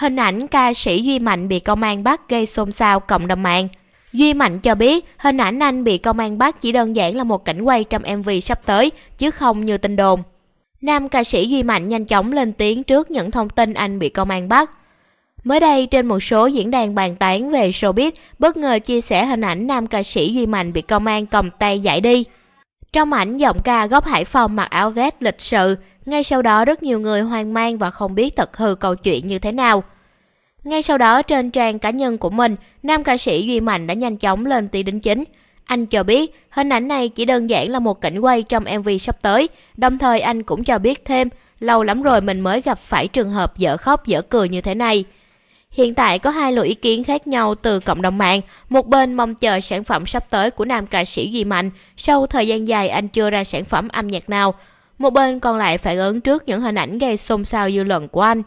Hình ảnh ca sĩ Duy Mạnh bị công an bắt gây xôn xao cộng đồng mạng. Duy Mạnh cho biết hình ảnh anh bị công an bắt chỉ đơn giản là một cảnh quay trong MV sắp tới, chứ không như tin đồn. Nam ca sĩ Duy Mạnh nhanh chóng lên tiếng trước những thông tin anh bị công an bắt. Mới đây, trên một số diễn đàn bàn tán về showbiz, bất ngờ chia sẻ hình ảnh nam ca sĩ Duy Mạnh bị công an cầm tay giải đi. Trong ảnh giọng ca gốc Hải Phòng mặc áo vest lịch sự, ngay sau đó rất nhiều người hoang mang và không biết thật hư câu chuyện như thế nào. Ngay sau đó trên trang cá nhân của mình, nam ca sĩ Duy Mạnh đã nhanh chóng lên tiếng đính chính. Anh cho biết hình ảnh này chỉ đơn giản là một cảnh quay trong MV sắp tới, đồng thời anh cũng cho biết thêm lâu lắm rồi mình mới gặp phải trường hợp dở khóc dở cười như thế này. Hiện tại có hai loại ý kiến khác nhau từ cộng đồng mạng, một bên mong chờ sản phẩm sắp tới của nam ca sĩ Duy Mạnh, sau thời gian dài anh chưa ra sản phẩm âm nhạc nào, một bên còn lại phản ứng trước những hình ảnh gây xôn xao dư luận của anh.